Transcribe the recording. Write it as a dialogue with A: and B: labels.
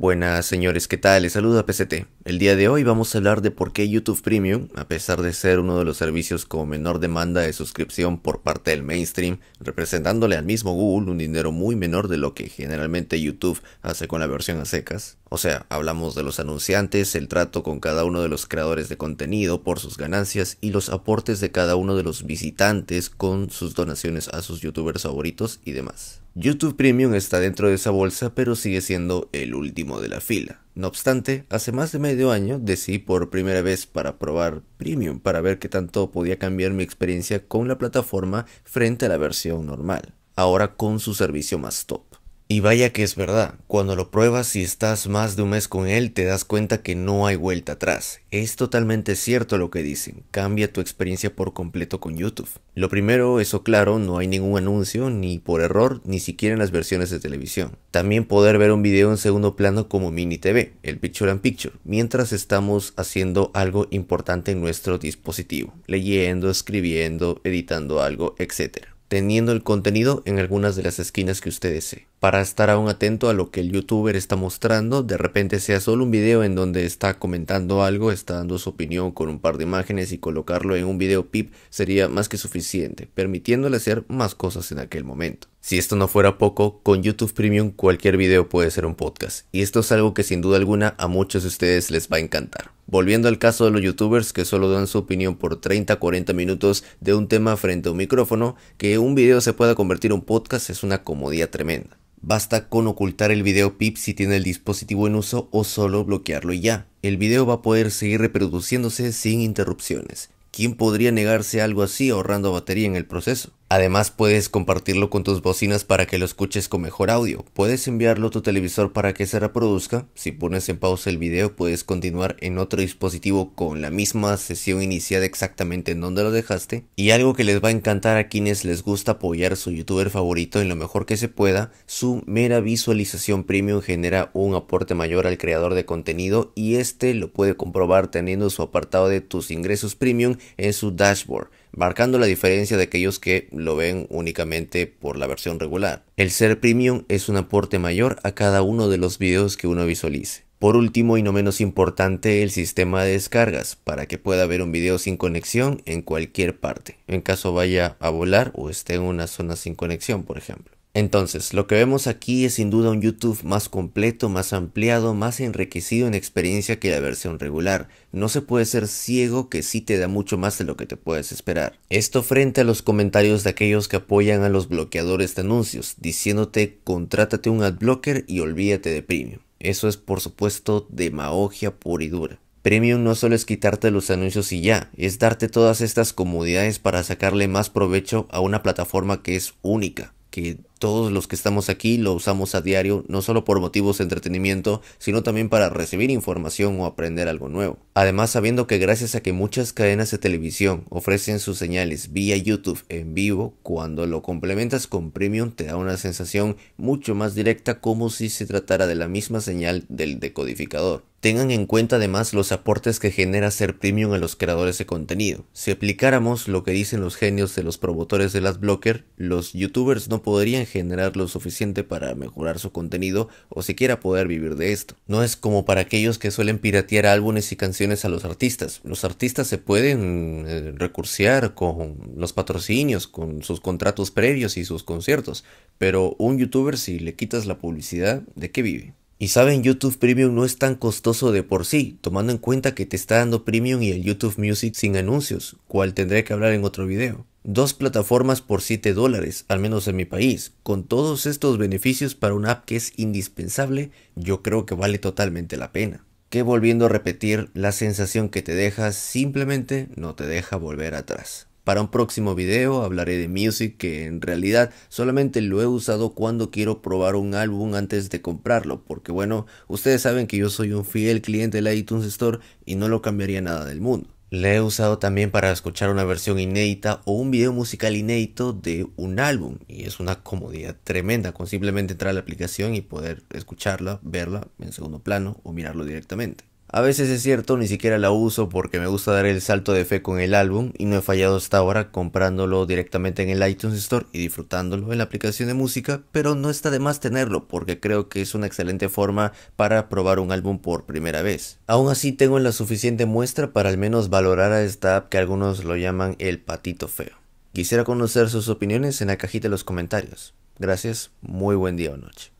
A: Buenas señores, ¿qué tal? Les saluda PCT. El día de hoy vamos a hablar de por qué YouTube Premium, a pesar de ser uno de los servicios con menor demanda de suscripción por parte del mainstream, representándole al mismo Google un dinero muy menor de lo que generalmente YouTube hace con la versión a secas, o sea, hablamos de los anunciantes, el trato con cada uno de los creadores de contenido por sus ganancias y los aportes de cada uno de los visitantes con sus donaciones a sus youtubers favoritos y demás. YouTube Premium está dentro de esa bolsa pero sigue siendo el último de la fila. No obstante, hace más de medio año decidí por primera vez para probar Premium para ver qué tanto podía cambiar mi experiencia con la plataforma frente a la versión normal, ahora con su servicio más top. Y vaya que es verdad, cuando lo pruebas y estás más de un mes con él te das cuenta que no hay vuelta atrás. Es totalmente cierto lo que dicen, cambia tu experiencia por completo con YouTube. Lo primero, eso claro, no hay ningún anuncio ni por error, ni siquiera en las versiones de televisión. También poder ver un video en segundo plano como Mini TV, el Picture and Picture, mientras estamos haciendo algo importante en nuestro dispositivo, leyendo, escribiendo, editando algo, etc. Teniendo el contenido en algunas de las esquinas que ustedes desee para estar aún atento a lo que el youtuber está mostrando, de repente sea solo un video en donde está comentando algo, está dando su opinión con un par de imágenes y colocarlo en un video pip sería más que suficiente, permitiéndole hacer más cosas en aquel momento. Si esto no fuera poco, con YouTube Premium cualquier video puede ser un podcast, y esto es algo que sin duda alguna a muchos de ustedes les va a encantar. Volviendo al caso de los youtubers que solo dan su opinión por 30-40 minutos de un tema frente a un micrófono, que un video se pueda convertir en un podcast es una comodidad tremenda. Basta con ocultar el video PIP si tiene el dispositivo en uso o solo bloquearlo y ya. El video va a poder seguir reproduciéndose sin interrupciones. ¿Quién podría negarse a algo así ahorrando batería en el proceso? Además puedes compartirlo con tus bocinas para que lo escuches con mejor audio. Puedes enviarlo a tu televisor para que se reproduzca. Si pones en pausa el video puedes continuar en otro dispositivo con la misma sesión iniciada exactamente en donde lo dejaste. Y algo que les va a encantar a quienes les gusta apoyar su youtuber favorito en lo mejor que se pueda, su mera visualización premium genera un aporte mayor al creador de contenido y este lo puede comprobar teniendo su apartado de tus ingresos premium en su dashboard marcando la diferencia de aquellos que lo ven únicamente por la versión regular. El ser premium es un aporte mayor a cada uno de los videos que uno visualice. Por último y no menos importante, el sistema de descargas, para que pueda ver un video sin conexión en cualquier parte, en caso vaya a volar o esté en una zona sin conexión, por ejemplo. Entonces, lo que vemos aquí es sin duda un YouTube más completo, más ampliado, más enriquecido en experiencia que la versión regular. No se puede ser ciego que sí te da mucho más de lo que te puedes esperar. Esto frente a los comentarios de aquellos que apoyan a los bloqueadores de anuncios, diciéndote contrátate un adblocker y olvídate de premium. Eso es por supuesto demagogia pura y dura. Premium no solo es quitarte los anuncios y ya, es darte todas estas comodidades para sacarle más provecho a una plataforma que es única, que todos los que estamos aquí lo usamos a diario, no solo por motivos de entretenimiento, sino también para recibir información o aprender algo nuevo. Además, sabiendo que gracias a que muchas cadenas de televisión ofrecen sus señales vía YouTube en vivo, cuando lo complementas con Premium te da una sensación mucho más directa como si se tratara de la misma señal del decodificador. Tengan en cuenta además los aportes que genera ser premium a los creadores de contenido. Si aplicáramos lo que dicen los genios de los promotores de las blocker, los youtubers no podrían generar lo suficiente para mejorar su contenido o siquiera poder vivir de esto. No es como para aquellos que suelen piratear álbumes y canciones a los artistas. Los artistas se pueden eh, recursear con los patrocinios, con sus contratos previos y sus conciertos, pero un youtuber si le quitas la publicidad, ¿de qué vive? Y saben, YouTube Premium no es tan costoso de por sí, tomando en cuenta que te está dando Premium y el YouTube Music sin anuncios, cual tendré que hablar en otro video. Dos plataformas por 7 dólares, al menos en mi país. Con todos estos beneficios para una app que es indispensable, yo creo que vale totalmente la pena. Que volviendo a repetir, la sensación que te deja simplemente no te deja volver atrás. Para un próximo video hablaré de Music que en realidad solamente lo he usado cuando quiero probar un álbum antes de comprarlo, porque bueno, ustedes saben que yo soy un fiel cliente de la iTunes Store y no lo cambiaría nada del mundo. Le he usado también para escuchar una versión inédita o un video musical inédito de un álbum y es una comodidad tremenda con simplemente entrar a la aplicación y poder escucharla, verla en segundo plano o mirarlo directamente. A veces es cierto, ni siquiera la uso porque me gusta dar el salto de fe con el álbum y no he fallado hasta ahora comprándolo directamente en el iTunes Store y disfrutándolo en la aplicación de música, pero no está de más tenerlo porque creo que es una excelente forma para probar un álbum por primera vez. Aún así tengo la suficiente muestra para al menos valorar a esta app que algunos lo llaman el patito feo. Quisiera conocer sus opiniones en la cajita de los comentarios. Gracias, muy buen día o noche.